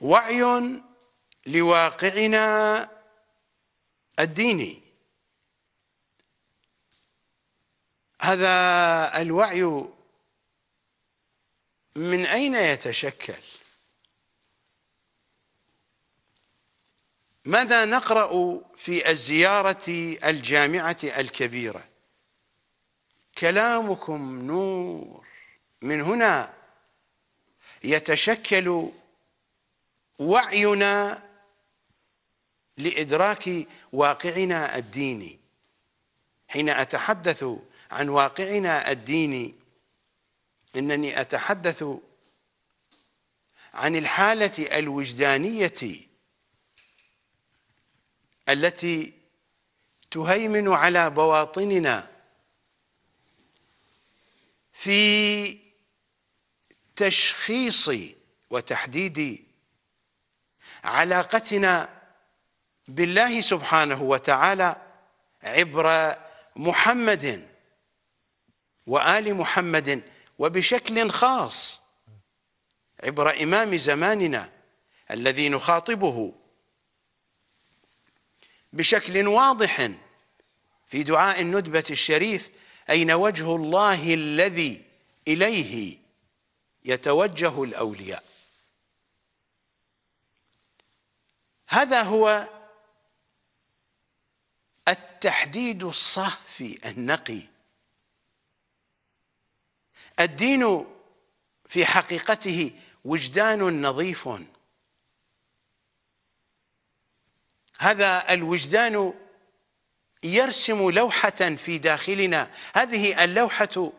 وعي لواقعنا الديني هذا الوعي من أين يتشكل ماذا نقرأ في الزيارة الجامعة الكبيرة كلامكم نور من هنا يتشكل وعينا لإدراك واقعنا الديني حين أتحدث عن واقعنا الديني إنني أتحدث عن الحالة الوجدانية التي تهيمن على بواطننا في تشخيص وتحديد علاقتنا بالله سبحانه وتعالى عبر محمد وآل محمد وبشكل خاص عبر إمام زماننا الذي نخاطبه بشكل واضح في دعاء الندبة الشريف أين وجه الله الذي إليه يتوجه الأولياء هذا هو التحديد الصافي النقي الدين في حقيقته وجدان نظيف هذا الوجدان يرسم لوحة في داخلنا هذه اللوحة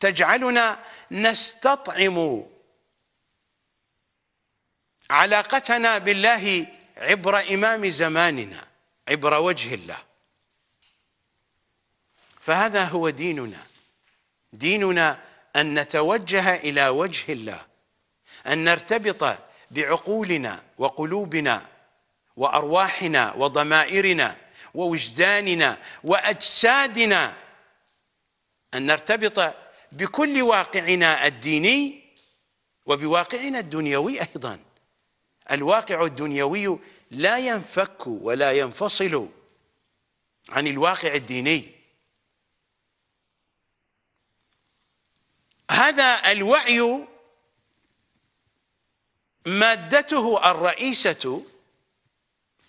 تجعلنا نستطعم علاقتنا بالله عبر إمام زماننا عبر وجه الله فهذا هو ديننا ديننا أن نتوجه إلى وجه الله أن نرتبط بعقولنا وقلوبنا وأرواحنا وضمائرنا ووجداننا وأجسادنا أن نرتبط بكل واقعنا الديني وبواقعنا الدنيوي أيضاً الواقع الدنيوي لا ينفك ولا ينفصل عن الواقع الديني هذا الوعي مادته الرئيسة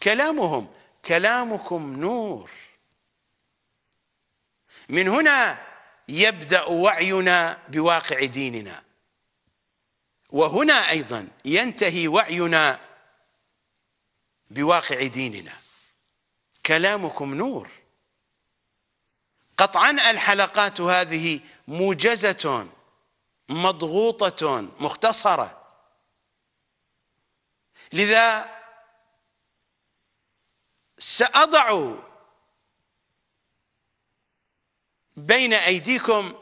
كلامهم كلامكم نور من هنا يبدأ وعينا بواقع ديننا وهنا ايضا ينتهي وعينا بواقع ديننا كلامكم نور قطعا الحلقات هذه موجزه مضغوطه مختصره لذا ساضع بين ايديكم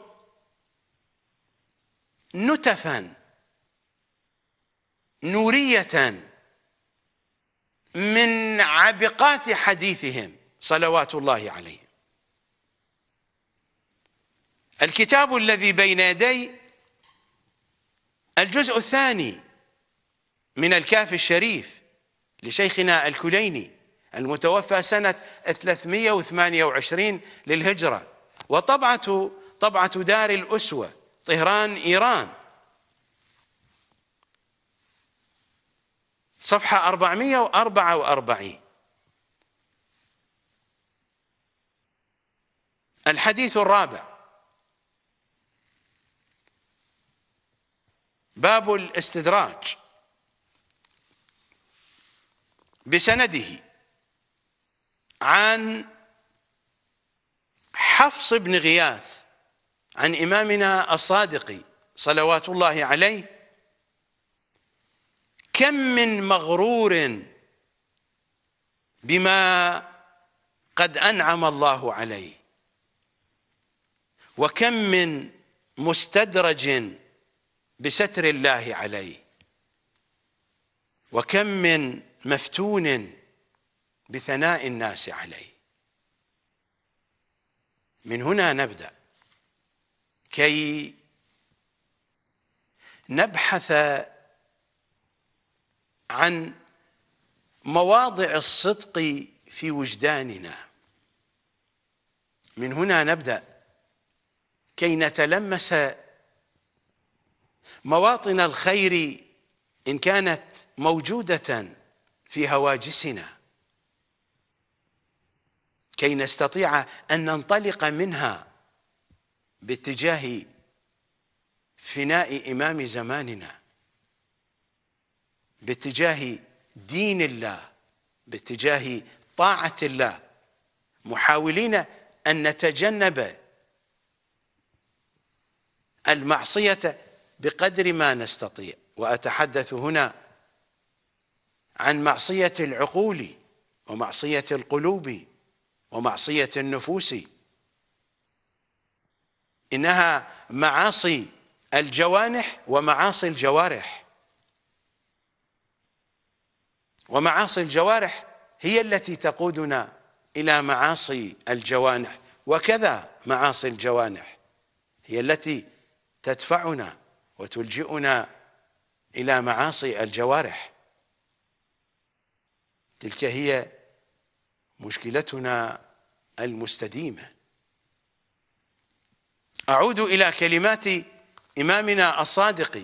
نتفا نورية من عبقات حديثهم صلوات الله عليه الكتاب الذي بين يدي الجزء الثاني من الكاف الشريف لشيخنا الكليني المتوفى سنة 328 للهجرة وطبعة طبعة دار الأسوة طهران إيران صفحة 444 الحديث الرابع باب الاستدراج بسنده عن حفص بن غياث عن إمامنا الصادق صلوات الله عليه كم من مغرور بما قد انعم الله عليه وكم من مستدرج بستر الله عليه وكم من مفتون بثناء الناس عليه من هنا نبدا كي نبحث عن مواضع الصدق في وجداننا من هنا نبدأ كي نتلمس مواطن الخير إن كانت موجودة في هواجسنا كي نستطيع أن ننطلق منها باتجاه فناء إمام زماننا باتجاه دين الله باتجاه طاعه الله محاولين ان نتجنب المعصيه بقدر ما نستطيع واتحدث هنا عن معصيه العقول ومعصيه القلوب ومعصيه النفوس انها معاصي الجوانح ومعاصي الجوارح ومعاصي الجوارح هي التي تقودنا إلى معاصي الجوانح وكذا معاصي الجوانح هي التي تدفعنا وتلجئنا إلى معاصي الجوارح تلك هي مشكلتنا المستديمة أعود إلى كلمات إمامنا الصادق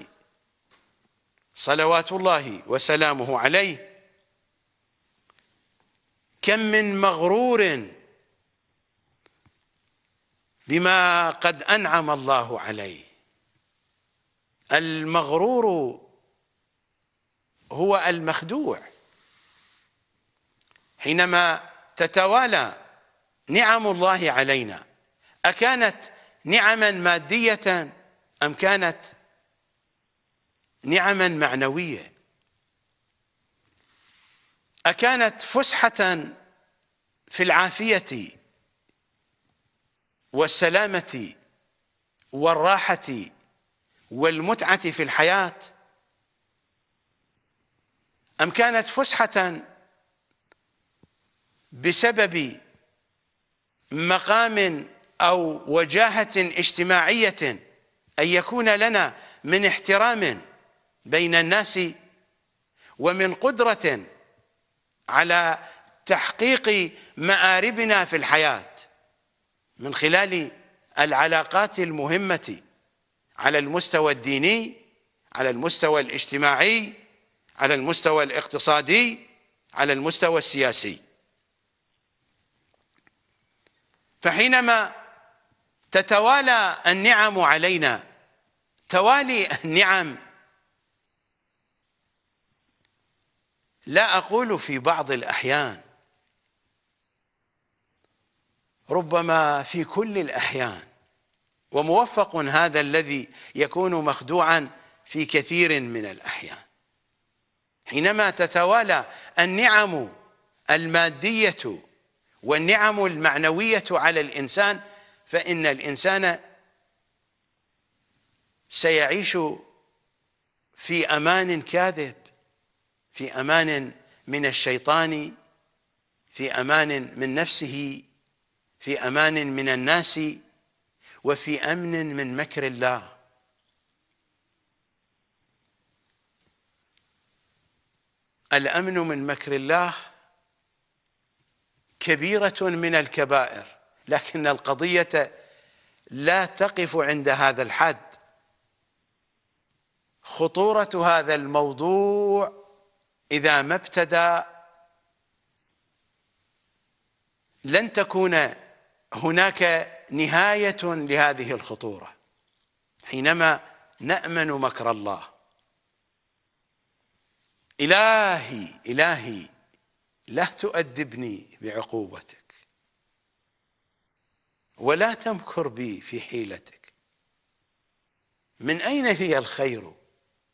صلوات الله وسلامه عليه كم من مغرور بما قد أنعم الله عليه المغرور هو المخدوع حينما تتوالى نعم الله علينا أكانت نعما مادية أم كانت نعما معنوية أكانت فسحة في العافية والسلامة والراحة والمتعة في الحياة أم كانت فسحة بسبب مقام أو وجاهة اجتماعية أن يكون لنا من احترام بين الناس ومن قدرة على تحقيق مآربنا في الحياة من خلال العلاقات المهمة على المستوى الديني على المستوى الاجتماعي على المستوى الاقتصادي على المستوى السياسي فحينما تتوالى النعم علينا توالي النعم لا أقول في بعض الأحيان ربما في كل الأحيان وموفق هذا الذي يكون مخدوعا في كثير من الأحيان حينما تتوالى النعم المادية والنعم المعنوية على الإنسان فإن الإنسان سيعيش في أمان كاذب في أمان من الشيطان في أمان من نفسه في امان من الناس وفي امن من مكر الله الامن من مكر الله كبيره من الكبائر لكن القضيه لا تقف عند هذا الحد خطوره هذا الموضوع اذا ما ابتدى لن تكون هناك نهايه لهذه الخطوره حينما نامن مكر الله الهي الهي لا تؤدبني بعقوبتك ولا تمكر بي في حيلتك من اين لي الخير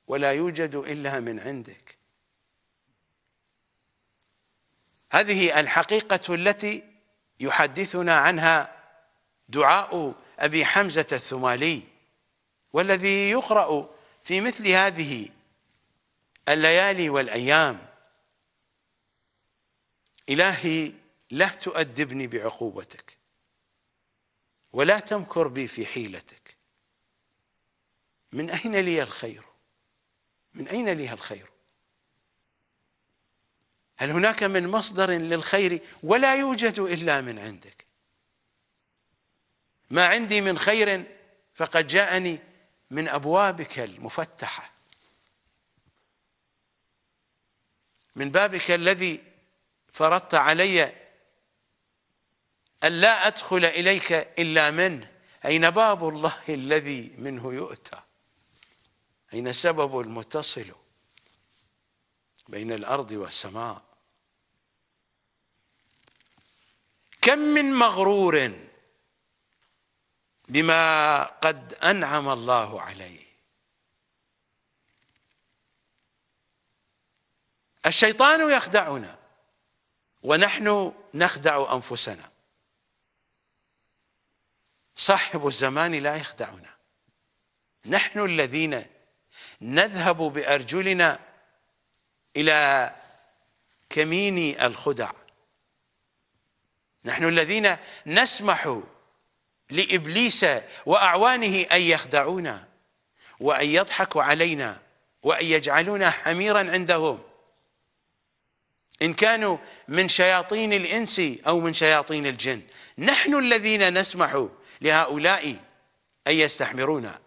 ولا يوجد الا من عندك هذه الحقيقه التي يحدثنا عنها دعاء أبي حمزة الثمالي والذي يقرأ في مثل هذه الليالي والأيام إلهي لا تؤدبني بعقوبتك ولا تمكر بي في حيلتك من أين لي الخير من أين لي الخير هل هناك من مصدر للخير ولا يوجد الا من عندك ما عندي من خير فقد جاءني من ابوابك المفتحه من بابك الذي فرضت علي ألا أدخل إليك إلا منه أين باب الله الذي منه يؤتى أين سبب المتصل بين الأرض والسماء كم من مغرور بما قد أنعم الله عليه الشيطان يخدعنا ونحن نخدع أنفسنا صاحب الزمان لا يخدعنا نحن الذين نذهب بأرجلنا إلى كمين الخدع نحن الذين نسمح لابليس واعوانه ان يخدعونا وان يضحكوا علينا وان يجعلونا حميرا عندهم ان كانوا من شياطين الانس او من شياطين الجن نحن الذين نسمح لهؤلاء ان يستحمرونا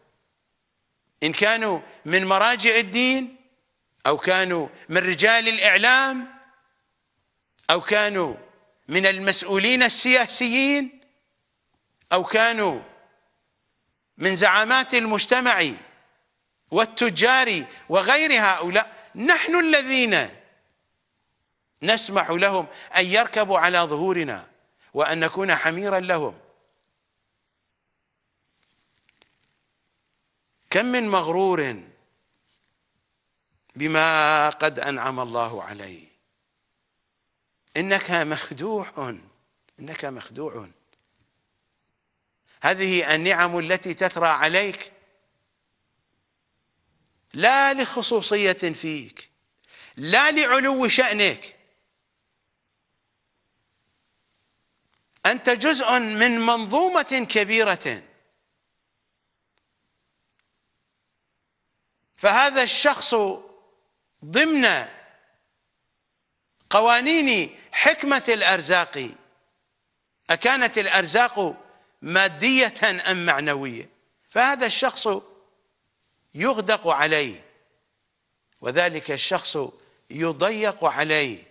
ان كانوا من مراجع الدين او كانوا من رجال الاعلام او كانوا من المسؤولين السياسيين أو كانوا من زعامات المجتمع والتجار وغير هؤلاء نحن الذين نسمح لهم أن يركبوا على ظهورنا وأن نكون حميرا لهم كم من مغرور بما قد أنعم الله عليه انك مخدوع انك مخدوع هذه النعم التي تثرى عليك لا لخصوصيه فيك لا لعلو شانك انت جزء من منظومه كبيره فهذا الشخص ضمن قوانين حكمة الأرزاق أكانت الأرزاق مادية أم معنوية فهذا الشخص يغدق عليه وذلك الشخص يضيق عليه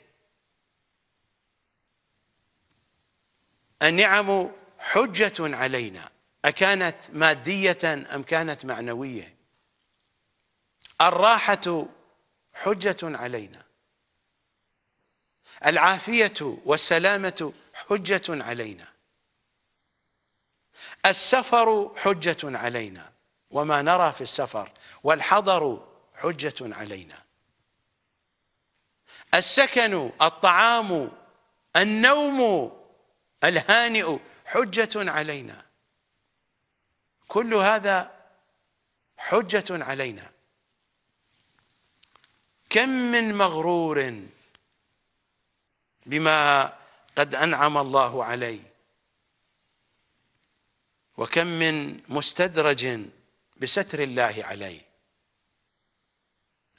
النعم حجة علينا أكانت مادية أم كانت معنوية الراحة حجة علينا العافية والسلامة حجة علينا السفر حجة علينا وما نرى في السفر والحضر حجة علينا السكن الطعام النوم الهانئ حجة علينا كل هذا حجة علينا كم من مغرور بما قد أنعم الله عليه وكم من مستدرج بستر الله عليه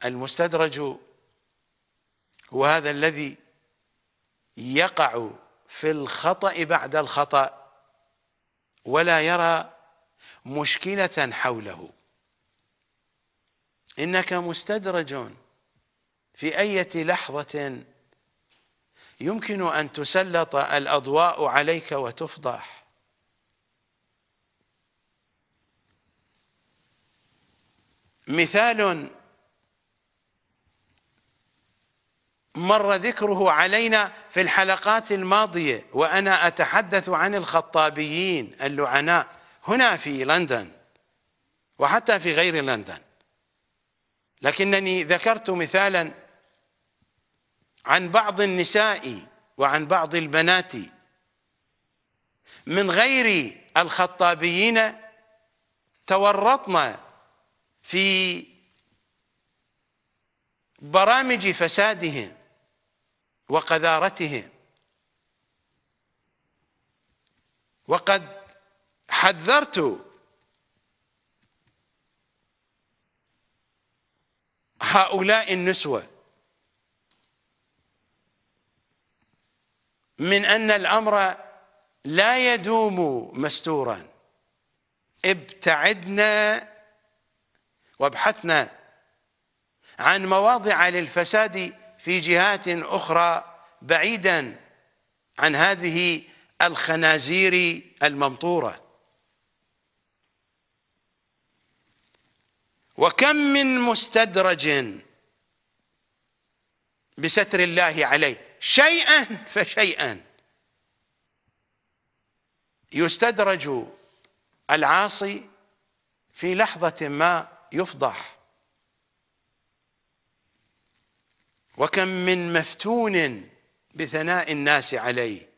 المستدرج هو هذا الذي يقع في الخطأ بعد الخطأ ولا يرى مشكلة حوله إنك مستدرج في أية لحظة يمكن أن تسلط الأضواء عليك وتفضح مثال مر ذكره علينا في الحلقات الماضية وأنا أتحدث عن الخطابيين اللعناء هنا في لندن وحتى في غير لندن لكنني ذكرت مثالا عن بعض النساء وعن بعض البنات من غير الخطابيين تورطن في برامج فسادهم وقذارتهم وقد حذرت هؤلاء النسوه من أن الأمر لا يدوم مستورا ابتعدنا وابحثنا عن مواضع للفساد في جهات أخرى بعيدا عن هذه الخنازير الممطورة وكم من مستدرج بستر الله عليه شيئا فشيئا يستدرج العاصي في لحظة ما يفضح وكم من مفتون بثناء الناس عليه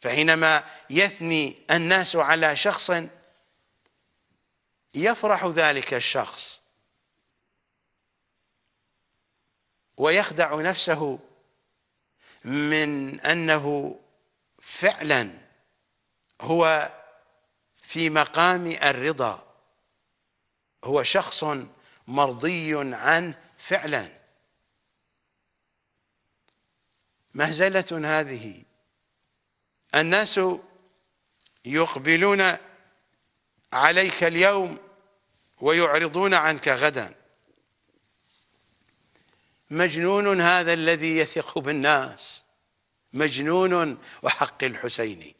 فحينما يثني الناس على شخص يفرح ذلك الشخص ويخدع نفسه من انه فعلا هو في مقام الرضا هو شخص مرضي عنه فعلا مهزله هذه الناس يقبلون عليك اليوم ويعرضون عنك غدا مجنون هذا الذي يثق بالناس مجنون وحق الحسيني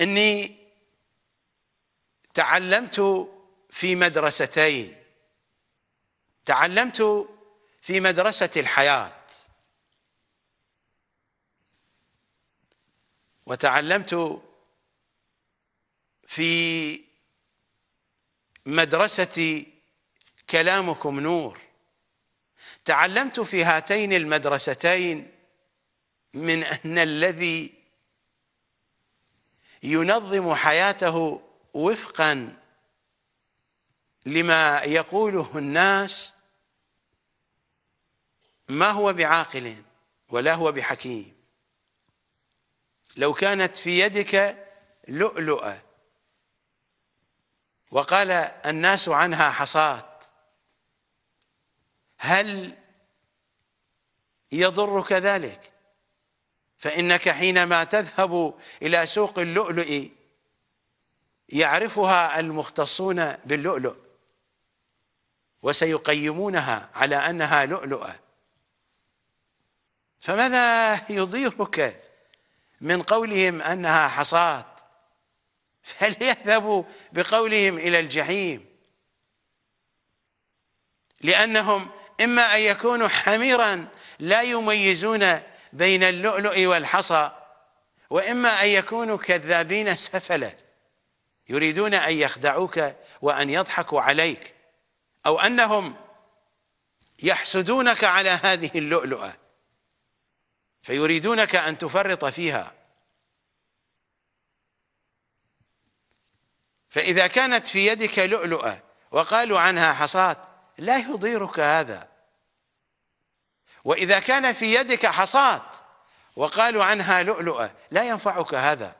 إني تعلمت في مدرستين تعلمت في مدرسة الحياة وتعلمت في مدرسة كلامكم نور تعلمت في هاتين المدرستين من أن الذي ينظم حياته وفقا لما يقوله الناس ما هو بعاقل ولا هو بحكيم لو كانت في يدك لؤلؤة وقال الناس عنها حصاة هل يضرك ذلك فإنك حينما تذهب إلى سوق اللؤلؤ يعرفها المختصون باللؤلؤ وسيقيمونها على أنها لؤلؤة فماذا يضيرك من قولهم أنها حصاد فليذهبوا بقولهم إلى الجحيم لأنهم إما أن يكونوا حميرا لا يميزون بين اللؤلؤ والحصى وإما أن يكونوا كذابين سفلة يريدون أن يخدعوك وأن يضحكوا عليك أو أنهم يحسدونك على هذه اللؤلؤة فيريدونك أن تفرط فيها فإذا كانت في يدك لؤلؤة وقالوا عنها حصات لا يضيرك هذا واذا كان في يدك حصاه وقالوا عنها لؤلؤه لا ينفعك هذا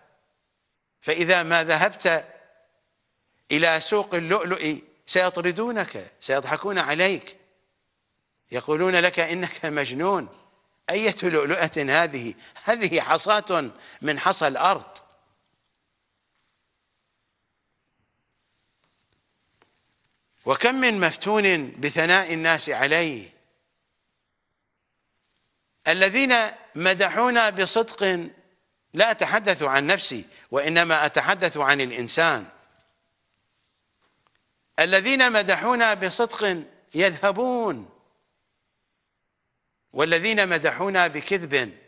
فاذا ما ذهبت الى سوق اللؤلؤ سيطردونك سيضحكون عليك يقولون لك انك مجنون اية لؤلؤة هذه هذه حصاة من حصى الارض وكم من مفتون بثناء الناس عليه الذين مدحونا بصدق لا أتحدث عن نفسي وإنما أتحدث عن الإنسان الذين مدحونا بصدق يذهبون والذين مدحونا بكذب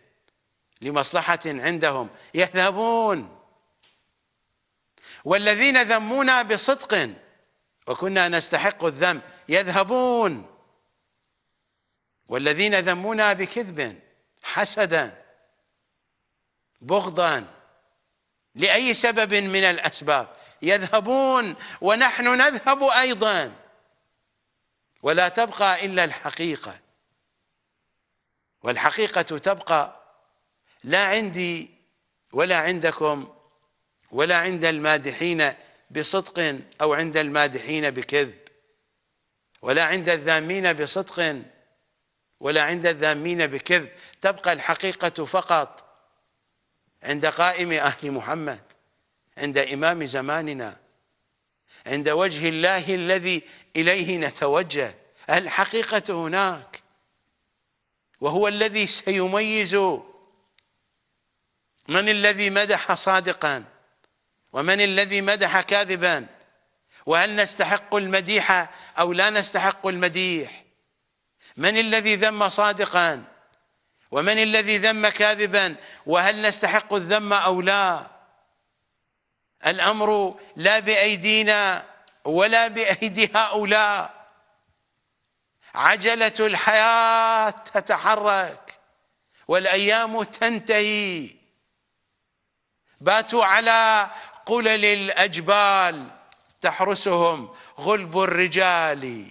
لمصلحة عندهم يذهبون والذين ذمونا بصدق وكنا نستحق الذنب يذهبون والذين ذمونا بكذب حسدا بغضا لأي سبب من الأسباب يذهبون ونحن نذهب أيضا ولا تبقى إلا الحقيقة والحقيقة تبقى لا عندي ولا عندكم ولا عند المادحين بصدق أو عند المادحين بكذب ولا عند الذامين بصدق ولا عند الذامين بكذب تبقى الحقيقة فقط عند قائم أهل محمد عند إمام زماننا عند وجه الله الذي إليه نتوجه الحقيقة هناك وهو الذي سيميز من الذي مدح صادقاً ومن الذي مدح كاذبا وهل نستحق المديح أو لا نستحق المديح من الذي ذم صادقا ومن الذي ذم كاذبا وهل نستحق الذم أو لا الأمر لا بأيدينا ولا بأيدي هؤلاء عجلة الحياة تتحرك والأيام تنتهي باتوا على قلل الأجبال تحرسهم غلب الرجال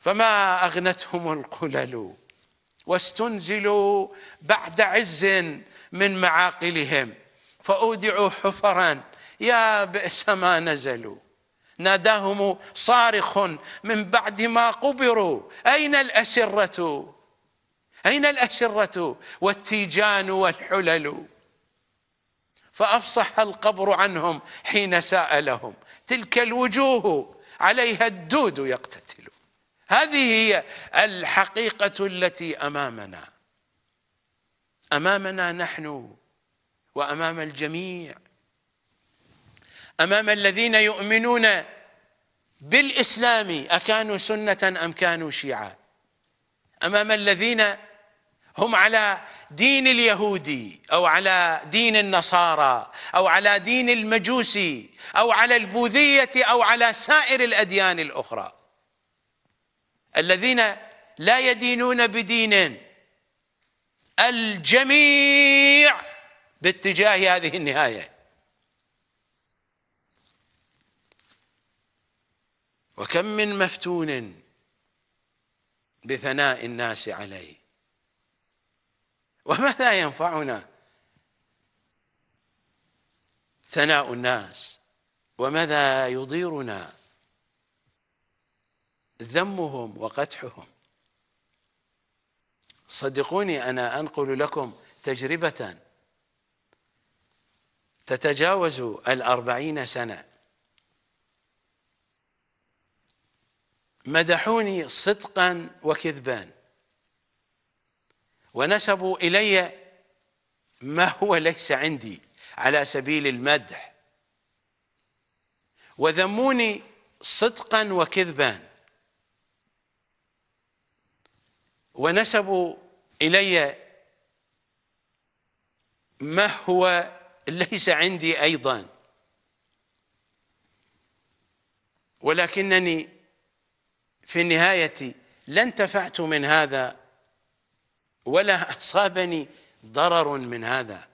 فما أغنتهم القلل واستنزلوا بعد عز من معاقلهم فأودعوا حفرا يا بئس ما نزلوا ناداهم صارخ من بعد ما قبروا أين الأسرة أين الأسرة والتيجان والحلل فافصح القبر عنهم حين سالهم تلك الوجوه عليها الدود يقتتل هذه هي الحقيقه التي امامنا امامنا نحن وامام الجميع امام الذين يؤمنون بالاسلام اكانوا سنه ام كانوا شيعا امام الذين هم على دين اليهودي او على دين النصارى او على دين المجوسي او على البوذيه او على سائر الاديان الاخرى الذين لا يدينون بدين الجميع باتجاه هذه النهايه وكم من مفتون بثناء الناس عليه وماذا ينفعنا ثناء الناس وماذا يضيرنا ذمهم وقدحهم صدقوني أنا أنقل لكم تجربة تتجاوز الأربعين سنة مدحوني صدقا وكذبا ونسبوا الي ما هو ليس عندي على سبيل المدح وذموني صدقا وكذبا ونسبوا الي ما هو ليس عندي ايضا ولكنني في النهايه لا انتفعت من هذا ولا أصابني ضرر من هذا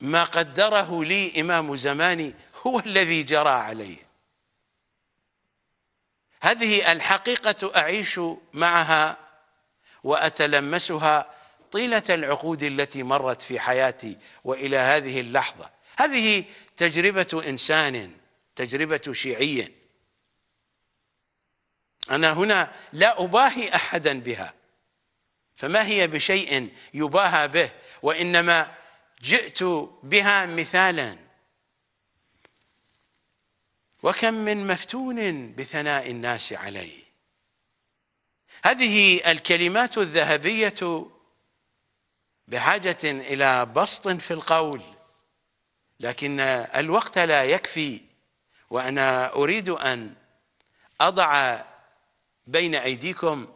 ما قدره لي إمام زماني هو الذي جرى علي هذه الحقيقة أعيش معها وأتلمسها طيلة العقود التي مرت في حياتي وإلى هذه اللحظة هذه تجربة إنسان تجربة شيعي أنا هنا لا أباهي أحدا بها فما هي بشيء يباهى به وإنما جئت بها مثالا وكم من مفتون بثناء الناس عليه هذه الكلمات الذهبية بحاجة إلى بسط في القول لكن الوقت لا يكفي وأنا أريد أن أضع بين أيديكم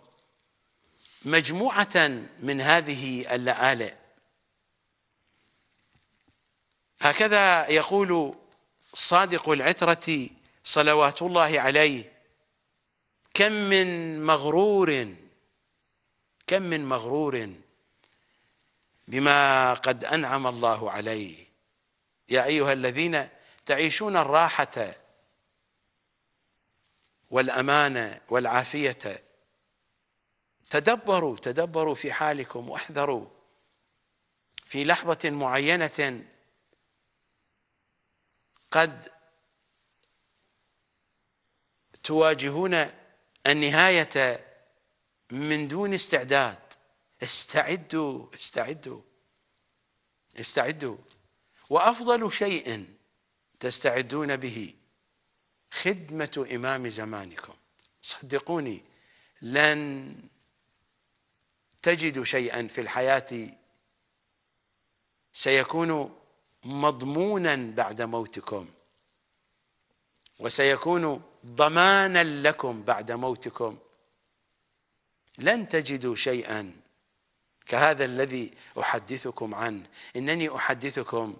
مجموعة من هذه اللآلئ هكذا يقول صادق العترة صلوات الله عليه كم من مغرور كم من مغرور بما قد أنعم الله عليه يا أيها الذين تعيشون الراحة والامانه والعافيه تدبروا تدبروا في حالكم واحذروا في لحظه معينه قد تواجهون النهايه من دون استعداد استعدوا استعدوا استعدوا وافضل شيء تستعدون به خدمة إمام زمانكم صدقوني لن تجدوا شيئا في الحياة سيكون مضمونا بعد موتكم وسيكون ضمانا لكم بعد موتكم لن تجدوا شيئا كهذا الذي أحدثكم عنه إنني أحدثكم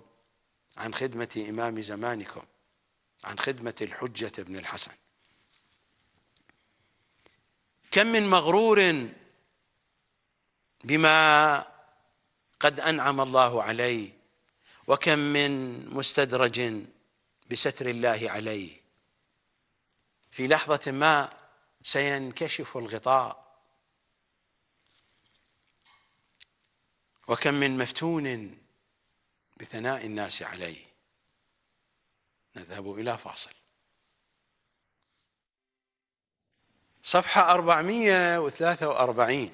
عن خدمة إمام زمانكم عن خدمة الحجة ابن الحسن كم من مغرور بما قد أنعم الله عليه وكم من مستدرج بستر الله عليه في لحظة ما سينكشف الغطاء وكم من مفتون بثناء الناس عليه نذهب إلى فاصل صفحة 443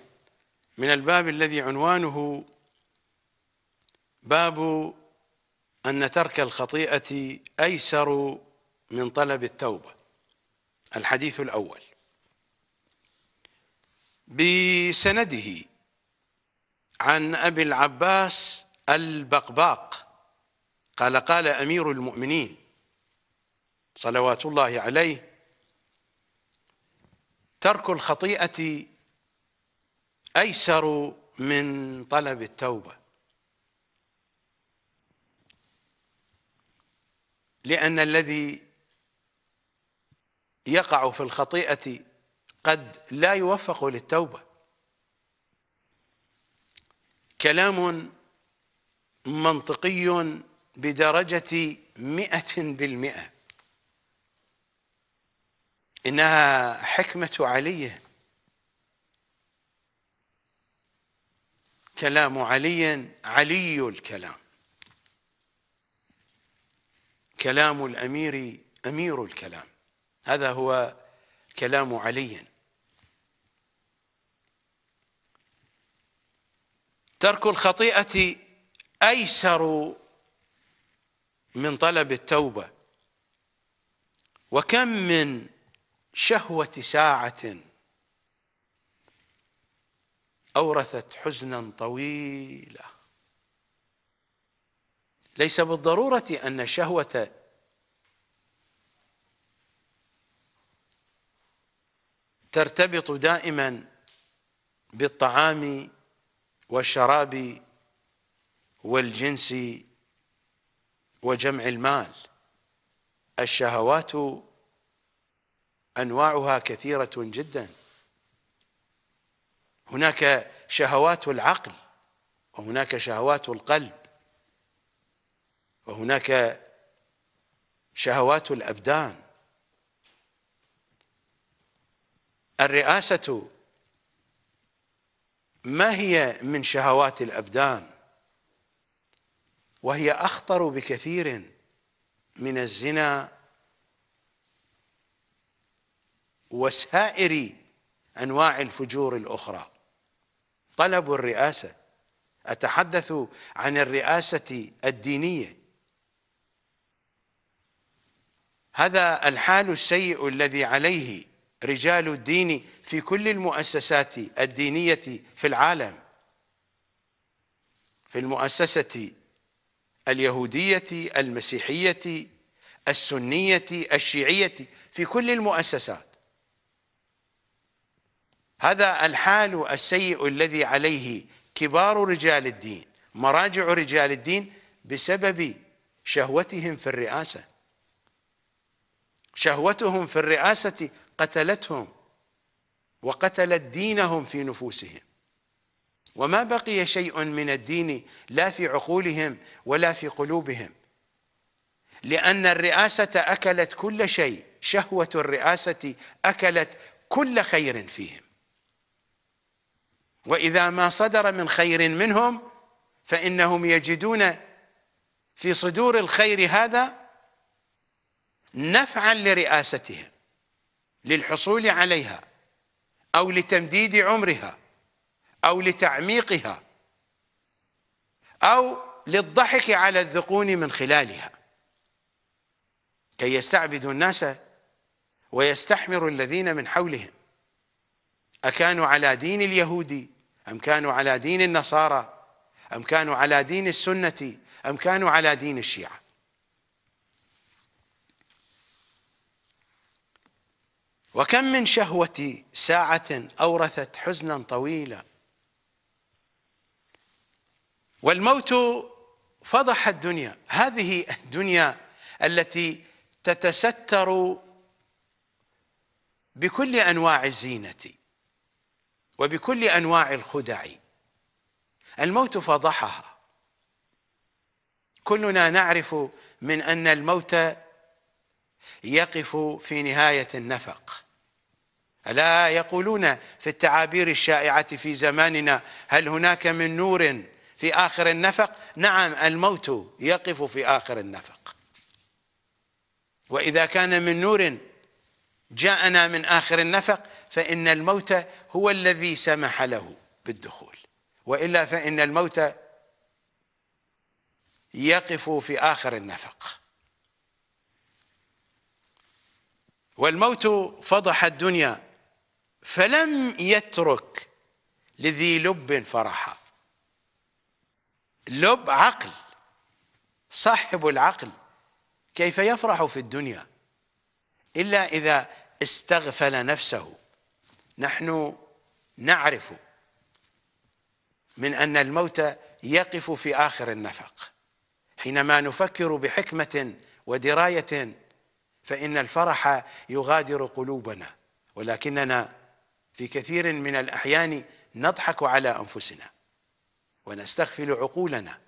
من الباب الذي عنوانه باب أن ترك الخطيئة أيسر من طلب التوبة الحديث الأول بسنده عن أبي العباس البقباق قال قال أمير المؤمنين صلوات الله عليه ترك الخطيئه ايسر من طلب التوبه لان الذي يقع في الخطيئه قد لا يوفق للتوبه كلام منطقي بدرجه مئه بالمئه إنها حكمة علي كلام علي علي الكلام كلام الأمير أمير الكلام هذا هو كلام علي ترك الخطيئة أيسر من طلب التوبة وكم من شهوة ساعة أورثت حزنا طويلا ليس بالضرورة أن شهوة ترتبط دائما بالطعام والشراب والجنس وجمع المال الشهوات أنواعها كثيرة جدا هناك شهوات العقل وهناك شهوات القلب وهناك شهوات الأبدان الرئاسة ما هي من شهوات الأبدان وهي أخطر بكثير من الزنا وسائر انواع الفجور الاخرى طلب الرئاسه اتحدث عن الرئاسه الدينيه هذا الحال السيء الذي عليه رجال الدين في كل المؤسسات الدينيه في العالم في المؤسسه اليهوديه المسيحيه السنيه الشيعيه في كل المؤسسات هذا الحال السيء الذي عليه كبار رجال الدين مراجع رجال الدين بسبب شهوتهم في الرئاسة شهوتهم في الرئاسة قتلتهم وقتلت دينهم في نفوسهم وما بقي شيء من الدين لا في عقولهم ولا في قلوبهم لأن الرئاسة أكلت كل شيء شهوة الرئاسة أكلت كل خير فيهم واذا ما صدر من خير منهم فانهم يجدون في صدور الخير هذا نفعا لرئاستهم للحصول عليها او لتمديد عمرها او لتعميقها او للضحك على الذقون من خلالها كي يستعبدوا الناس ويستحمروا الذين من حولهم اكانوا على دين اليهودي أم كانوا على دين النصارى أم كانوا على دين السنة أم كانوا على دين الشيعة وكم من شهوة ساعة أورثت حزنا طويلا والموت فضح الدنيا هذه الدنيا التي تتستر بكل أنواع الزينة وبكل انواع الخدع الموت فضحها كلنا نعرف من ان الموت يقف في نهايه النفق الا يقولون في التعابير الشائعه في زماننا هل هناك من نور في اخر النفق نعم الموت يقف في اخر النفق واذا كان من نور جاءنا من اخر النفق فإن الموت هو الذي سمح له بالدخول وإلا فإن الموت يقف في آخر النفق والموت فضح الدنيا فلم يترك لذي لب فرحا لب عقل صاحب العقل كيف يفرح في الدنيا إلا إذا استغفل نفسه نحن نعرف من ان الموت يقف في اخر النفق حينما نفكر بحكمه ودرايه فان الفرح يغادر قلوبنا ولكننا في كثير من الاحيان نضحك على انفسنا ونستغفل عقولنا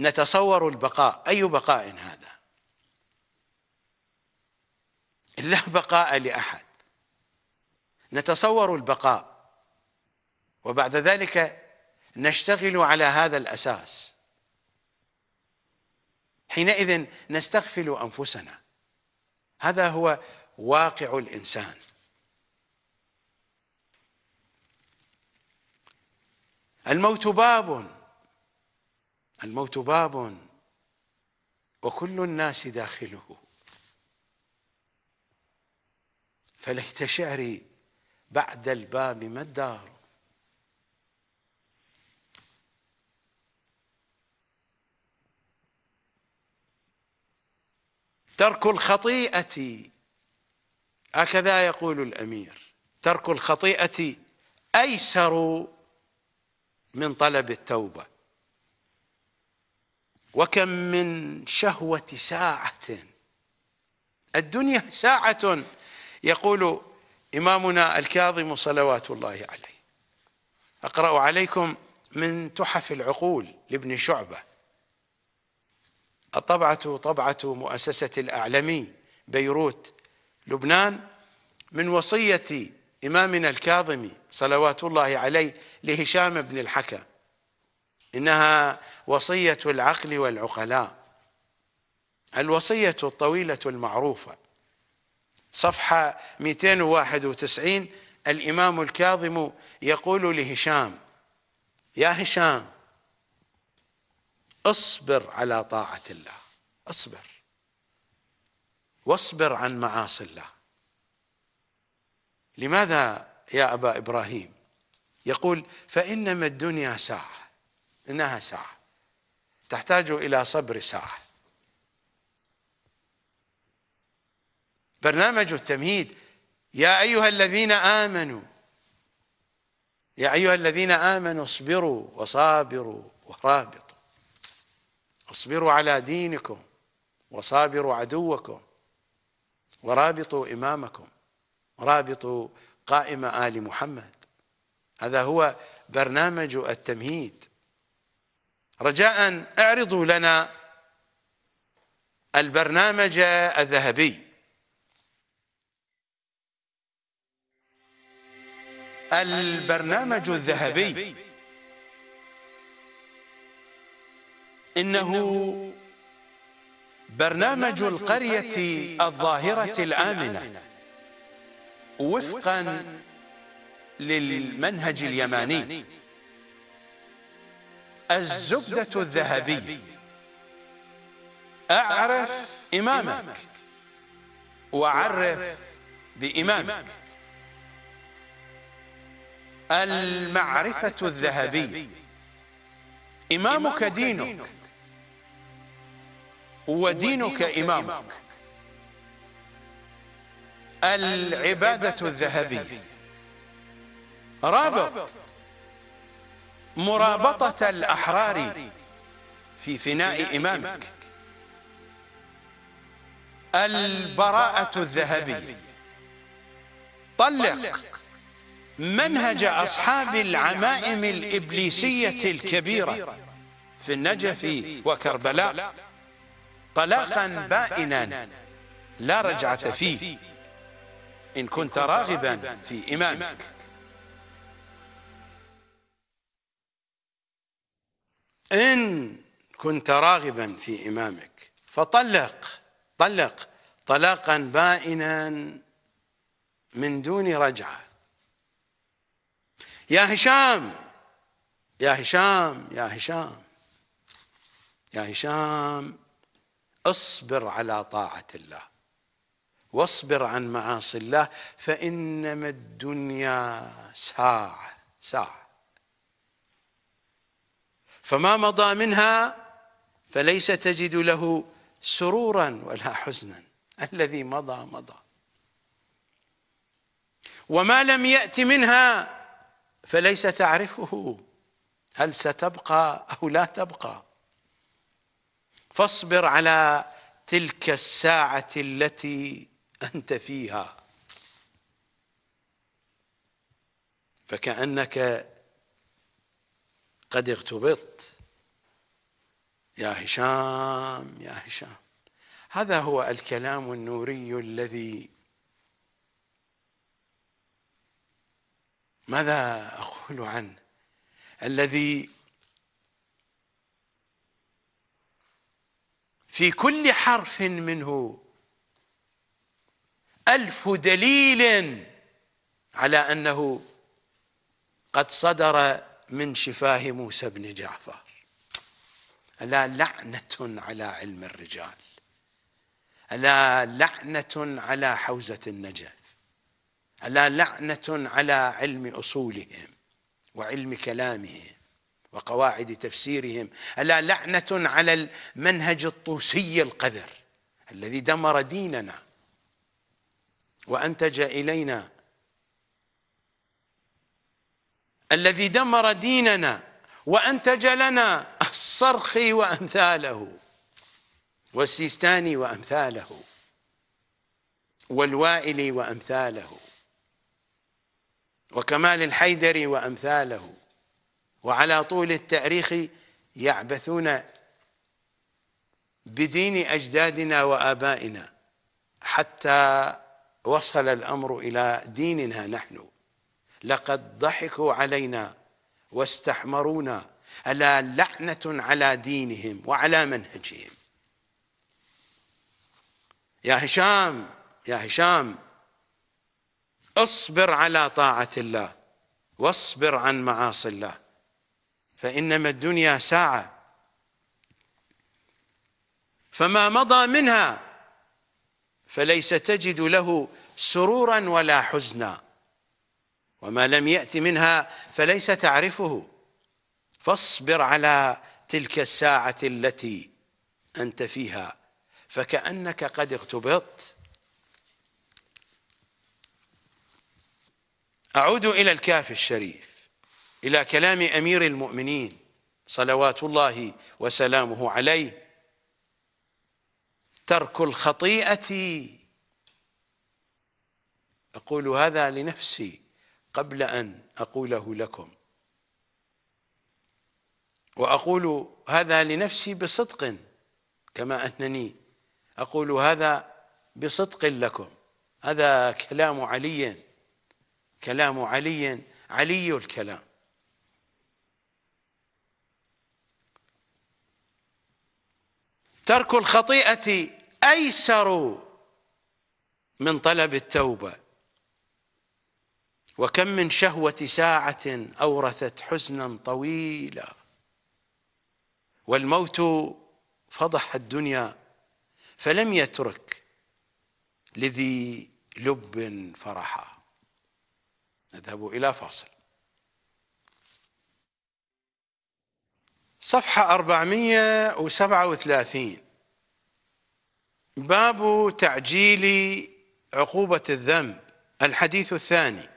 نتصور البقاء اي بقاء هذا لا بقاء لأحد نتصور البقاء وبعد ذلك نشتغل على هذا الأساس حينئذ نستغفل أنفسنا هذا هو واقع الإنسان الموت باب الموت باب وكل الناس داخله فليت شعري بعد الباب ما الدار ترك الخطيئة هكذا يقول الأمير ترك الخطيئة أيسر من طلب التوبة وكم من شهوة ساعة الدنيا ساعة يقول إمامنا الكاظم صلوات الله عليه أقرأ عليكم من تحف العقول لابن شعبة الطبعة طبعة مؤسسة الأعلمي بيروت لبنان من وصية إمامنا الكاظم صلوات الله عليه لهشام بن الحكم إنها وصية العقل والعقلاء الوصية الطويلة المعروفة صفحة 291 الإمام الكاظم يقول لهشام يا هشام اصبر على طاعة الله اصبر واصبر عن معاصي الله لماذا يا أبا إبراهيم يقول فإنما الدنيا ساعة إنها ساعة تحتاج إلى صبر ساعة برنامج التمهيد يا أيها الذين آمنوا يا أيها الذين آمنوا اصبروا وصابروا ورابطوا اصبروا على دينكم وصابروا عدوكم ورابطوا إمامكم رابطوا قائم آل محمد هذا هو برنامج التمهيد رجاء اعرضوا لنا البرنامج الذهبي البرنامج الذهبي إنه برنامج القرية الظاهرة الآمنة وفقا للمنهج اليماني الزبدة الذهبي أعرف إمامك وعرف بإمامك المعرفة الذهبية إمامك دينك ودينك إمامك العبادة الذهبية رابط مرابطة الأحرار في فناء إمامك البراءة الذهبية طلق منهج أصحاب العمائم الإبليسية الكبيرة في النجف وكربلاء طلاقا بائنا لا رجعة فيه إن كنت راغبا في إمامك إن كنت راغبا في إمامك فطلق طلق طلاقا بائنا من دون رجعه يا هشام يا هشام يا هشام يا هشام اصبر على طاعة الله واصبر عن معاصي الله فإنما الدنيا ساعة ساعة فما مضى منها فليس تجد له سرورا ولا حزنا الذي مضى مضى وما لم يأت منها فليس تعرفه هل ستبقى او لا تبقى فاصبر على تلك الساعه التي انت فيها فكانك قد اغتبطت يا هشام يا هشام هذا هو الكلام النوري الذي ماذا أقول عنه الذي في كل حرف منه ألف دليل على أنه قد صدر من شفاه موسى بن جعفر ألا لعنة على علم الرجال ألا لعنة على حوزة النجاه ألا لعنة على علم أصولهم وعلم كلامهم وقواعد تفسيرهم ألا لعنة على المنهج الطوسي القذر الذي دمر ديننا وأنتج إلينا الذي دمر ديننا وأنتج لنا الصرخي وأمثاله والسيستاني وأمثاله والوائلي وأمثاله وكمال الحيدري وأمثاله وعلى طول التاريخ يعبثون بدين أجدادنا وآبائنا حتى وصل الأمر إلى ديننا نحن لقد ضحكوا علينا واستحمرونا ألا لعنة على دينهم وعلى منهجهم يا هشام يا هشام اصبر على طاعة الله واصبر عن معاصي الله فإنما الدنيا ساعة فما مضى منها فليس تجد له سرورا ولا حزنا وما لم يأت منها فليس تعرفه فاصبر على تلك الساعة التي أنت فيها فكأنك قد اغتبطت أعود إلى الكاف الشريف إلى كلام أمير المؤمنين صلوات الله وسلامه عليه ترك الخطيئة أقول هذا لنفسي قبل أن أقوله لكم وأقول هذا لنفسي بصدق كما أنني أقول هذا بصدق لكم هذا كلام علي كلام علي علي الكلام ترك الخطيئة أيسر من طلب التوبة وكم من شهوة ساعة أورثت حزنا طويلا والموت فضح الدنيا فلم يترك لذي لب فرحا نذهب إلى فاصل صفحة 437 باب تعجيل عقوبة الذنب الحديث الثاني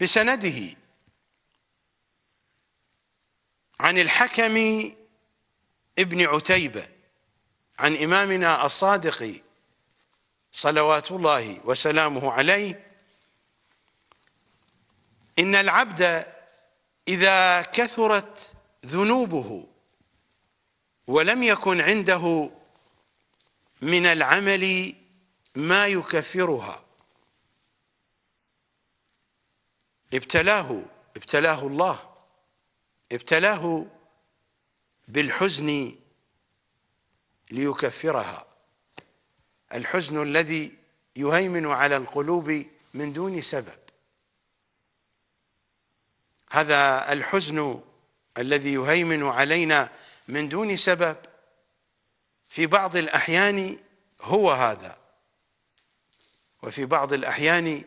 بسنده عن الحكم ابن عتيبة عن إمامنا الصادق صلوات الله وسلامه عليه إن العبد إذا كثرت ذنوبه ولم يكن عنده من العمل ما يكفرها ابتلاه ابتلاه الله ابتلاه بالحزن ليكفرها الحزن الذي يهيمن على القلوب من دون سبب هذا الحزن الذي يهيمن علينا من دون سبب في بعض الأحيان هو هذا وفي بعض الأحيان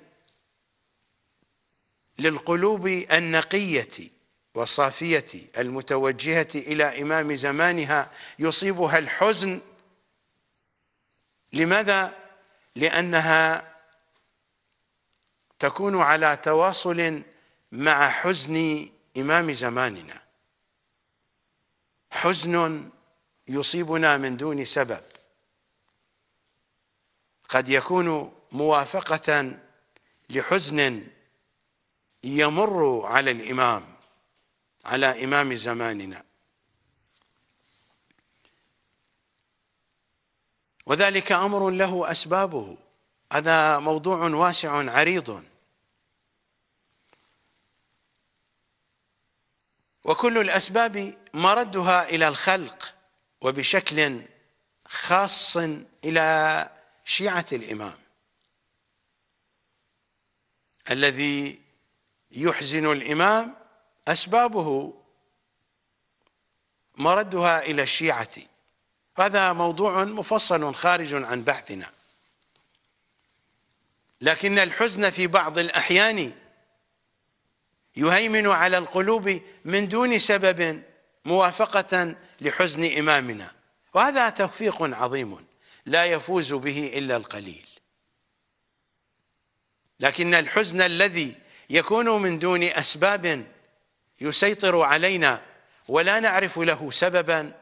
للقلوب النقية والصافية المتوجهة إلى إمام زمانها يصيبها الحزن لماذا؟ لأنها تكون على تواصل مع حزن إمام زماننا حزن يصيبنا من دون سبب قد يكون موافقة لحزن يمر على الإمام على إمام زماننا وذلك أمر له أسبابه هذا موضوع واسع عريض وكل الأسباب مردها إلى الخلق وبشكل خاص إلى شيعة الإمام الذي يحزن الإمام أسبابه مردها إلى الشيعة هذا موضوع مفصل خارج عن بحثنا لكن الحزن في بعض الأحيان يهيمن على القلوب من دون سبب موافقة لحزن إمامنا وهذا توفيق عظيم لا يفوز به إلا القليل لكن الحزن الذي يكون من دون أسباب يسيطر علينا ولا نعرف له سببا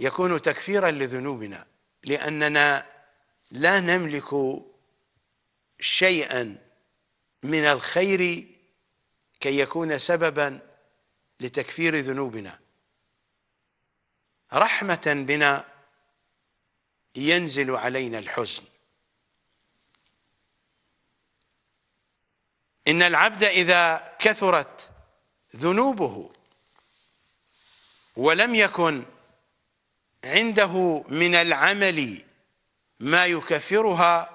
يكون تكفيرا لذنوبنا لأننا لا نملك شيئا من الخير كي يكون سببا لتكفير ذنوبنا رحمة بنا ينزل علينا الحزن إن العبد إذا كثرت ذنوبه ولم يكن عنده من العمل ما يكفرها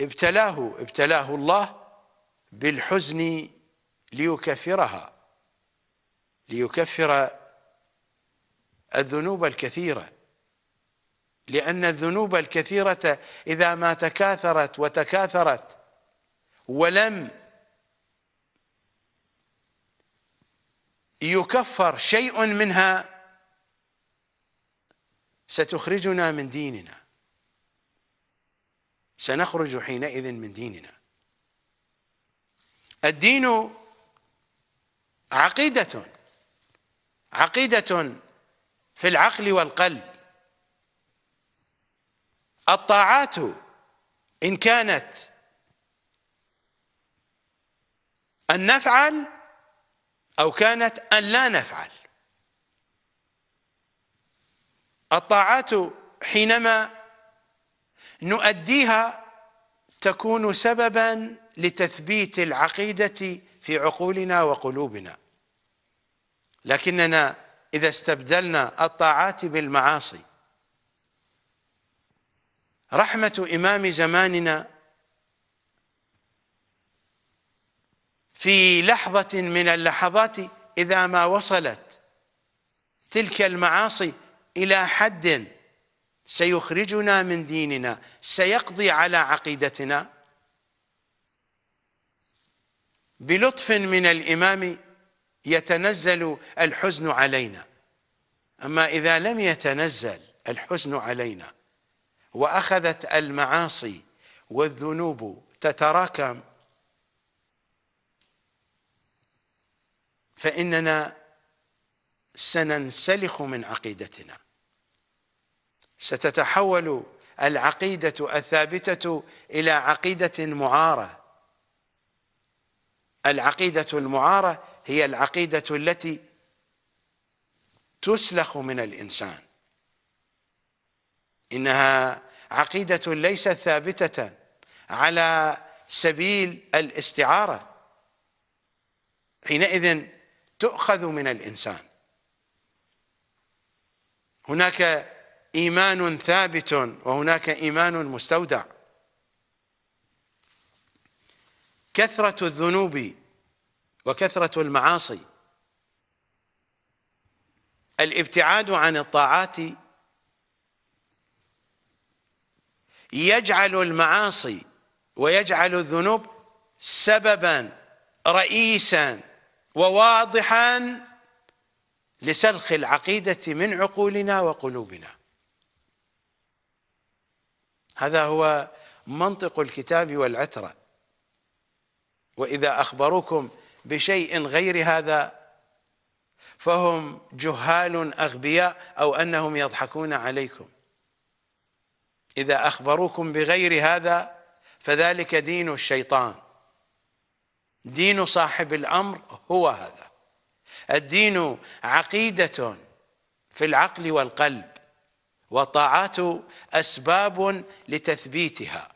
ابتلاه ابتلاه الله بالحزن ليكفرها ليكفر الذنوب الكثيره لان الذنوب الكثيره اذا ما تكاثرت وتكاثرت ولم يكفر شيء منها ستخرجنا من ديننا سنخرج حينئذ من ديننا الدين عقيدة عقيدة في العقل والقلب الطاعات إن كانت أن نفعل أو كانت أن لا نفعل الطاعات حينما نؤديها تكون سببا لتثبيت العقيدة في عقولنا وقلوبنا لكننا إذا استبدلنا الطاعات بالمعاصي رحمة إمام زماننا في لحظة من اللحظات إذا ما وصلت تلك المعاصي إلى حد سيخرجنا من ديننا سيقضي على عقيدتنا بلطف من الإمام يتنزل الحزن علينا أما إذا لم يتنزل الحزن علينا وأخذت المعاصي والذنوب تتراكم فإننا سننسلخ من عقيدتنا ستتحول العقيدة الثابتة إلى عقيدة معارة العقيدة المعارة هي العقيدة التي تسلخ من الإنسان إنها عقيدة ليست ثابتة على سبيل الاستعارة حينئذ تؤخذ من الإنسان هناك إيمان ثابت وهناك إيمان مستودع كثرة الذنوب وكثرة المعاصي الابتعاد عن الطاعات يجعل المعاصي ويجعل الذنوب سببا رئيسا وواضحا لسلخ العقيدة من عقولنا وقلوبنا هذا هو منطق الكتاب والعترة وإذا أخبروكم بشيء غير هذا فهم جهال أغبياء أو أنهم يضحكون عليكم إذا أخبروكم بغير هذا فذلك دين الشيطان دين صاحب الأمر هو هذا الدين عقيدة في العقل والقلب والطاعات اسباب لتثبيتها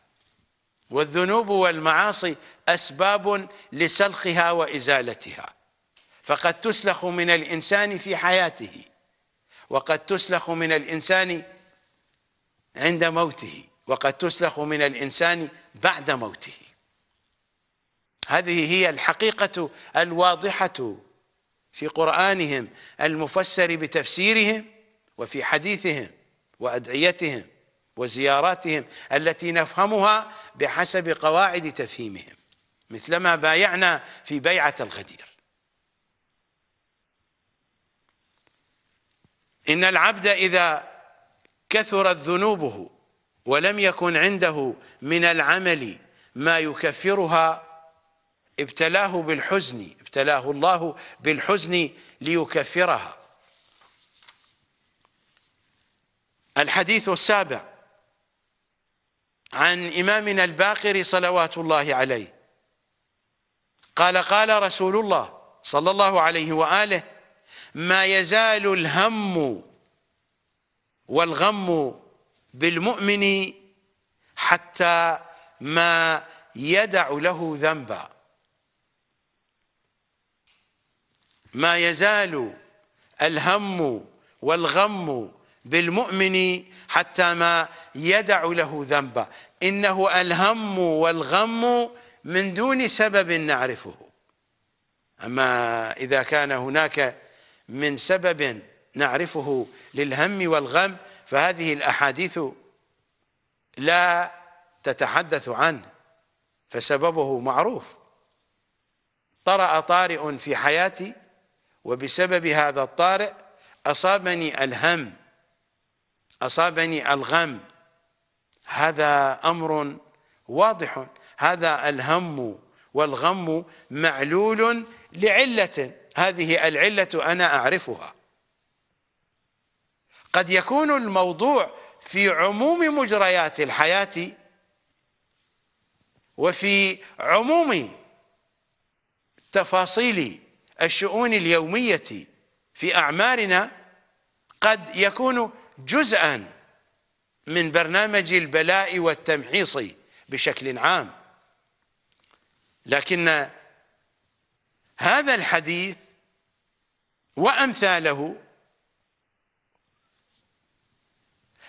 والذنوب والمعاصي اسباب لسلخها وازالتها فقد تسلخ من الانسان في حياته وقد تسلخ من الانسان عند موته وقد تسلخ من الانسان بعد موته هذه هي الحقيقه الواضحه في قرانهم المفسر بتفسيرهم وفي حديثهم وأدعيتهم وزياراتهم التي نفهمها بحسب قواعد تفهيمهم مثلما بايعنا في بيعة الغدير إن العبد إذا كثرت ذنوبه ولم يكن عنده من العمل ما يكفرها ابتلاه بالحزن ابتلاه الله بالحزن ليكفرها الحديث السابع عن إمامنا الباقر صلوات الله عليه قال قال رسول الله صلى الله عليه وآله ما يزال الهم والغم بالمؤمن حتى ما يدع له ذنبا ما يزال الهم والغم بالمؤمن حتى ما يدع له ذنبا إنه الهم والغم من دون سبب نعرفه أما إذا كان هناك من سبب نعرفه للهم والغم فهذه الأحاديث لا تتحدث عنه فسببه معروف طرأ طارئ في حياتي وبسبب هذا الطارئ أصابني الهم أصابني الغم هذا أمر واضح هذا الهم والغم معلول لعلة هذه العلة أنا أعرفها قد يكون الموضوع في عموم مجريات الحياة وفي عموم تفاصيل الشؤون اليومية في أعمارنا قد يكون جزءا من برنامج البلاء والتمحيص بشكل عام لكن هذا الحديث وامثاله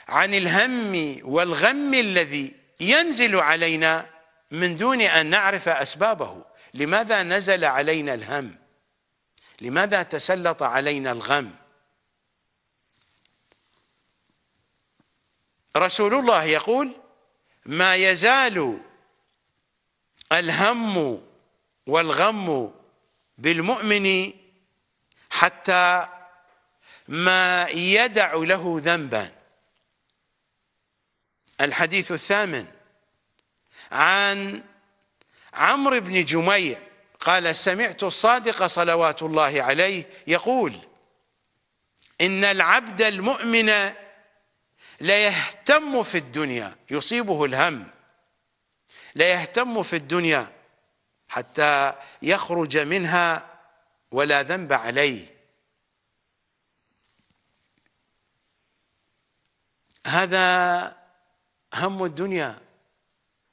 عن الهم والغم الذي ينزل علينا من دون ان نعرف اسبابه لماذا نزل علينا الهم لماذا تسلط علينا الغم رسول الله يقول ما يزال الهم والغم بالمؤمن حتى ما يدع له ذنبا الحديث الثامن عن عمرو بن جميع قال سمعت الصادق صلوات الله عليه يقول إن العبد المؤمن لا يهتم في الدنيا يصيبه الهم لا يهتم في الدنيا حتى يخرج منها ولا ذنب عليه هذا هم الدنيا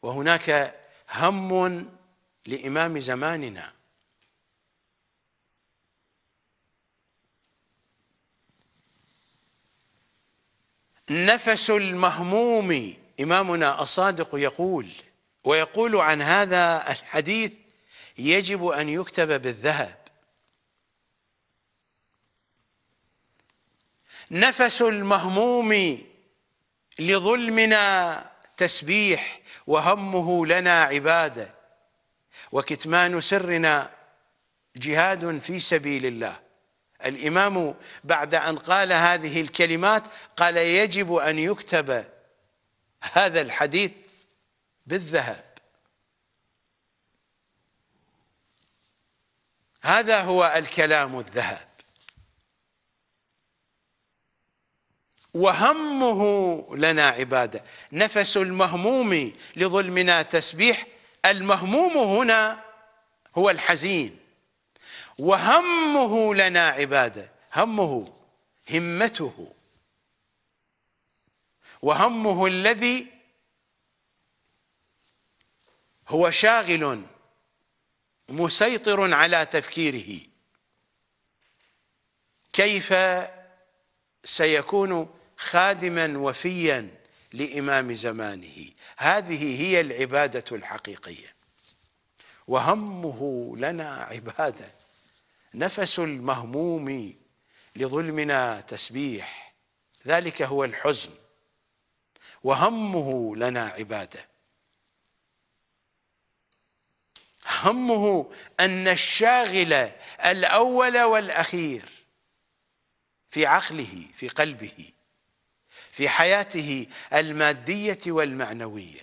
وهناك هم لإمام زماننا نفس المهموم إمامنا الصادق يقول ويقول عن هذا الحديث يجب أن يكتب بالذهب نفس المهموم لظلمنا تسبيح وهمه لنا عباده وكتمان سرنا جهاد في سبيل الله الامام بعد ان قال هذه الكلمات قال يجب ان يكتب هذا الحديث بالذهب هذا هو الكلام الذهب وهمه لنا عباده نفس المهموم لظلمنا تسبيح المهموم هنا هو الحزين وهمه لنا عباده همه همته وهمه الذي هو شاغل مسيطر على تفكيره كيف سيكون خادما وفيا لامام زمانه هذه هي العباده الحقيقيه وهمه لنا عباده نفس المهموم لظلمنا تسبيح ذلك هو الحزن وهمه لنا عباده همه ان الشاغل الاول والاخير في عقله في قلبه في حياته الماديه والمعنويه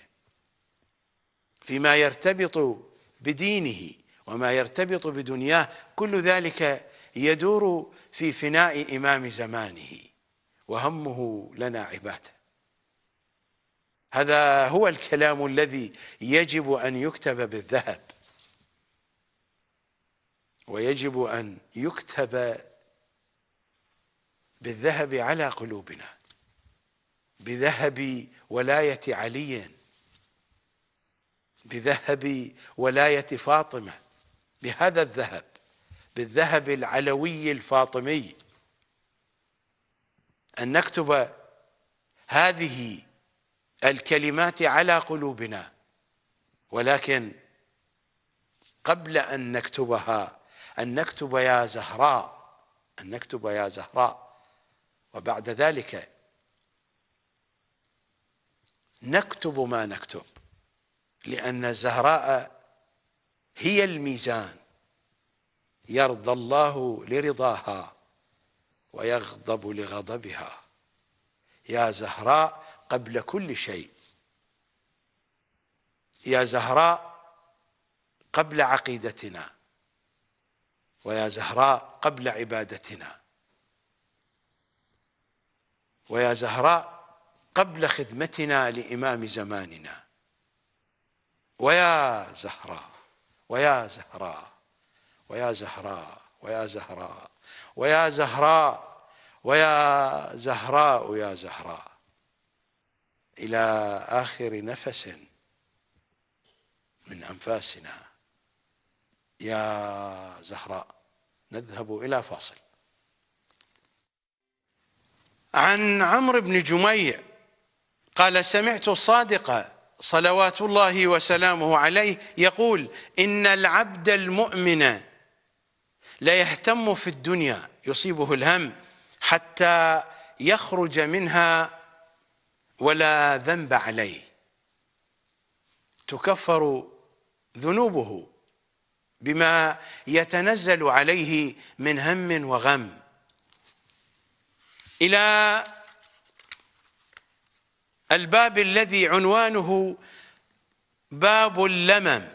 فيما يرتبط بدينه وما يرتبط بدنياه كل ذلك يدور في فناء إمام زمانه وهمه لنا عباده هذا هو الكلام الذي يجب أن يكتب بالذهب ويجب أن يكتب بالذهب على قلوبنا بذهب ولاية علي بذهب ولاية فاطمة بهذا الذهب بالذهب العلوي الفاطمي أن نكتب هذه الكلمات على قلوبنا ولكن قبل أن نكتبها أن نكتب يا زهراء أن نكتب يا زهراء وبعد ذلك نكتب ما نكتب لأن الزهراء هي الميزان يرضى الله لرضاها ويغضب لغضبها يا زهراء قبل كل شيء يا زهراء قبل عقيدتنا ويا زهراء قبل عبادتنا ويا زهراء قبل خدمتنا لإمام زماننا ويا زهراء ويا زهراء ويا زهراء ويا زهراء ويا زهراء ويا زهراء يا زهراء إلى آخر نفس من أنفاسنا يا زهراء نذهب إلى فاصل عن عمرو بن جميع قال سمعت الصادقه صلوات الله وسلامه عليه يقول إن العبد المؤمن لا يهتم في الدنيا يصيبه الهم حتى يخرج منها ولا ذنب عليه تكفر ذنوبه بما يتنزل عليه من هم وغم إلى الباب الذي عنوانه باب اللمم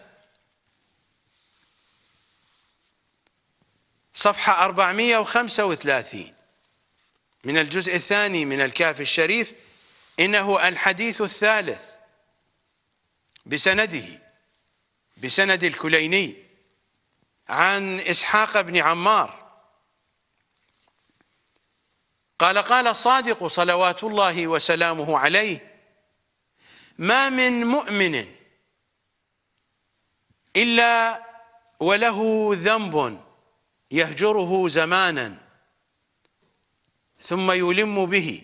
صفحة 435 من الجزء الثاني من الكاف الشريف إنه الحديث الثالث بسنده بسند الكليني عن إسحاق بن عمار قال قال الصادق صلوات الله وسلامه عليه ما من مؤمن إلا وله ذنب يهجره زمانا ثم يلم به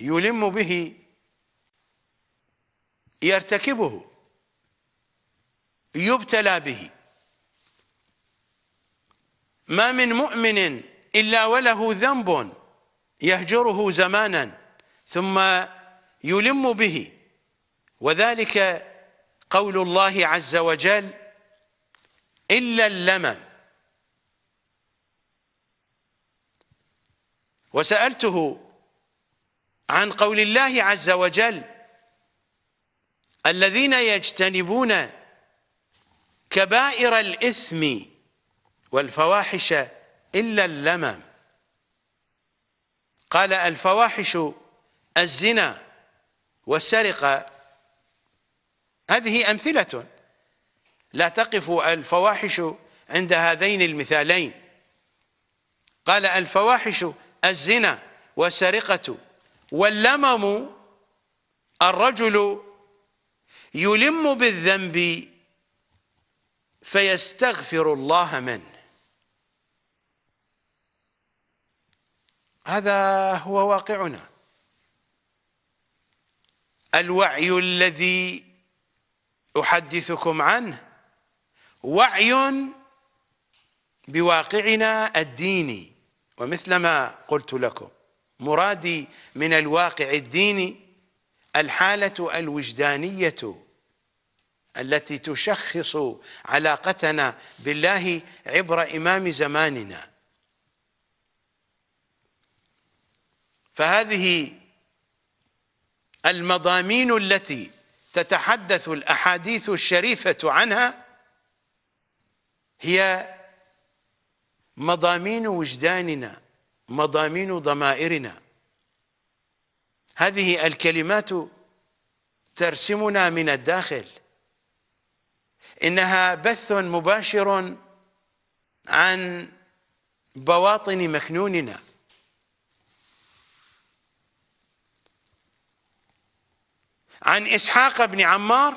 يلم به يرتكبه يبتلى به ما من مؤمن إلا وله ذنب يهجره زمانا ثم يلم به وذلك قول الله عز وجل إلا اللمم وسألته عن قول الله عز وجل الذين يجتنبون كبائر الإثم والفواحش إلا اللمم قال الفواحش الزنا والسرقة هذه أمثلة لا تقف الفواحش عند هذين المثالين قال الفواحش الزنا والسرقة واللمم الرجل يلم بالذنب فيستغفر الله منه هذا هو واقعنا الوعي الذي احدثكم عنه وعي بواقعنا الديني ومثلما قلت لكم مرادي من الواقع الديني الحاله الوجدانيه التي تشخص علاقتنا بالله عبر امام زماننا فهذه المضامين التي تتحدث الأحاديث الشريفة عنها هي مضامين وجداننا مضامين ضمائرنا هذه الكلمات ترسمنا من الداخل إنها بث مباشر عن بواطن مكنوننا عن إسحاق بن عمار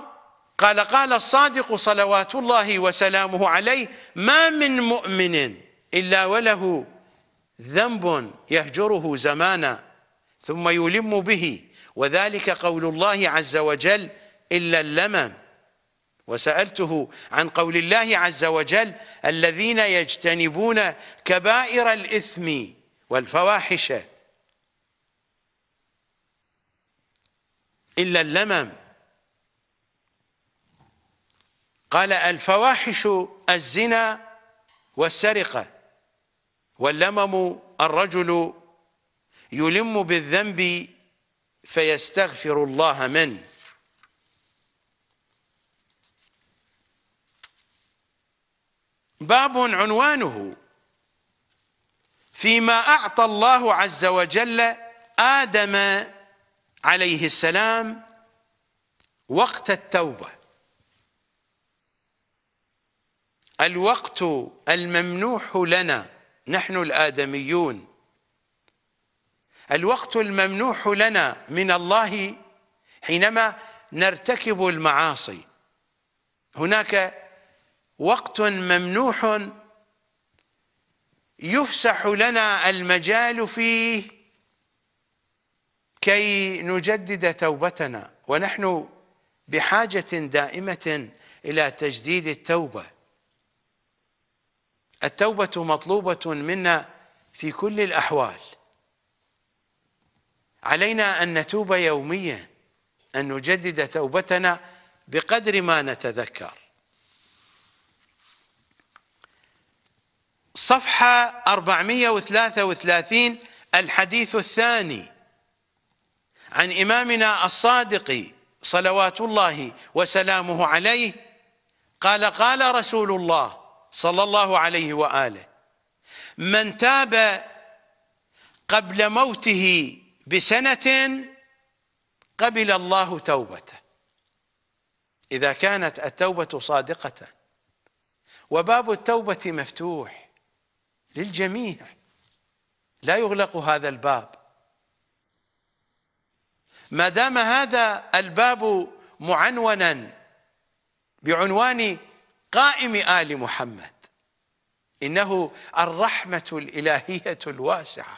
قال قال الصادق صلوات الله وسلامه عليه ما من مؤمن إلا وله ذنب يهجره زمانا ثم يلم به وذلك قول الله عز وجل إلا اللمم وسألته عن قول الله عز وجل الذين يجتنبون كبائر الإثم والفواحش إلا اللمم قال الفواحش الزنا والسرقة واللمم الرجل يلم بالذنب فيستغفر الله منه باب عنوانه فيما أعطى الله عز وجل آدم عليه السلام وقت التوبة الوقت الممنوح لنا نحن الآدميون الوقت الممنوح لنا من الله حينما نرتكب المعاصي هناك وقت ممنوح يفسح لنا المجال فيه كي نجدد توبتنا ونحن بحاجة دائمة إلى تجديد التوبة التوبة مطلوبة منا في كل الأحوال علينا أن نتوب يوميا أن نجدد توبتنا بقدر ما نتذكر صفحة 433 الحديث الثاني عن إمامنا الصادق صلوات الله وسلامه عليه قال قال رسول الله صلى الله عليه وآله من تاب قبل موته بسنة قبل الله توبته إذا كانت التوبة صادقة وباب التوبة مفتوح للجميع لا يغلق هذا الباب ما دام هذا الباب معنونا بعنوان قائم آل محمد إنه الرحمة الإلهية الواسعة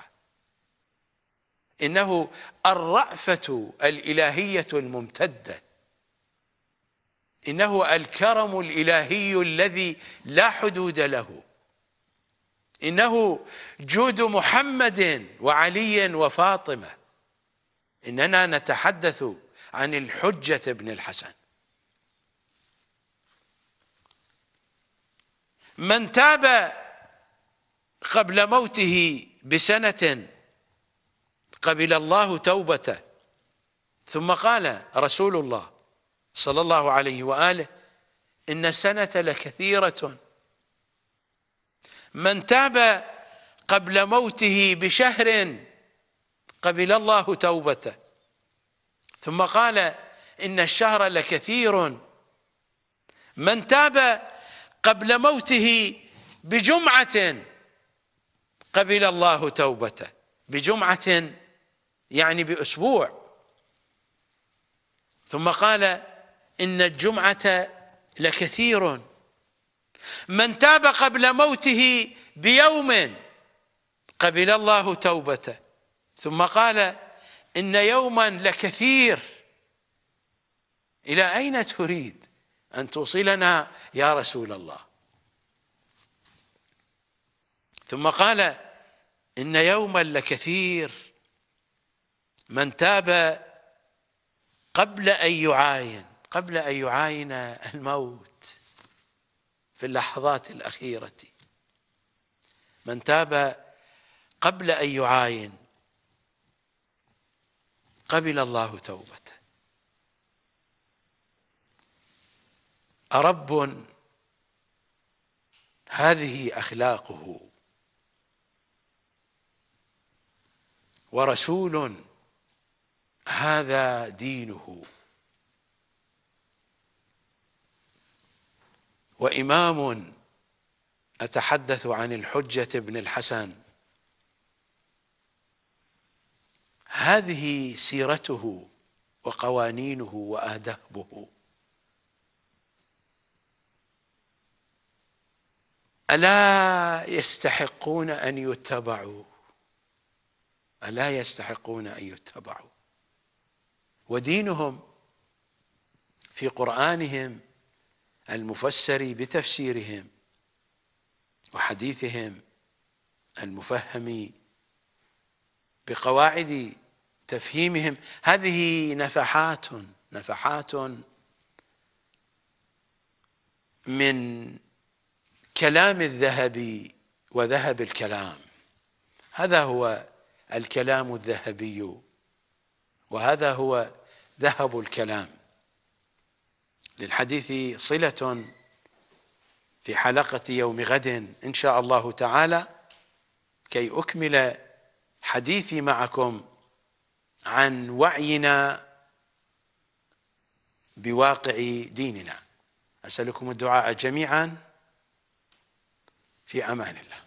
إنه الرأفة الإلهية الممتدة إنه الكرم الإلهي الذي لا حدود له إنه جود محمد وعلي وفاطمة إننا نتحدث عن الحجة ابن الحسن من تاب قبل موته بسنة قبل الله توبته ثم قال رسول الله صلى الله عليه وآله إن السنة لكثيرة من تاب قبل موته بشهر قبل الله توبته ثم قال إن الشهر لكثير من تاب قبل موته بجمعة قبل الله توبته بجمعة يعني بأسبوع ثم قال إن الجمعة لكثير من تاب قبل موته بيوم قبل الله توبته ثم قال إن يوما لكثير إلى أين تريد أن توصلنا يا رسول الله ثم قال إن يوما لكثير من تاب قبل أن يعاين قبل أن يعاين الموت في اللحظات الأخيرة من تاب قبل أن يعاين قبل الله توبته أرب هذه أخلاقه ورسول هذا دينه وإمام أتحدث عن الحجة بن الحسن هذه سيرته وقوانينه وآدابه ألا يستحقون أن يتبعوا ألا يستحقون أن يتبعوا ودينهم في قرآنهم المفسر بتفسيرهم وحديثهم المفهم بقواعد تفهيمهم هذه نفحات نفحات من كلام الذهبي وذهب الكلام هذا هو الكلام الذهبي وهذا هو ذهب الكلام للحديث صلة في حلقة يوم غد إن شاء الله تعالى كي أكمل حديثي معكم عن وعينا بواقع ديننا اسالكم الدعاء جميعا في امان الله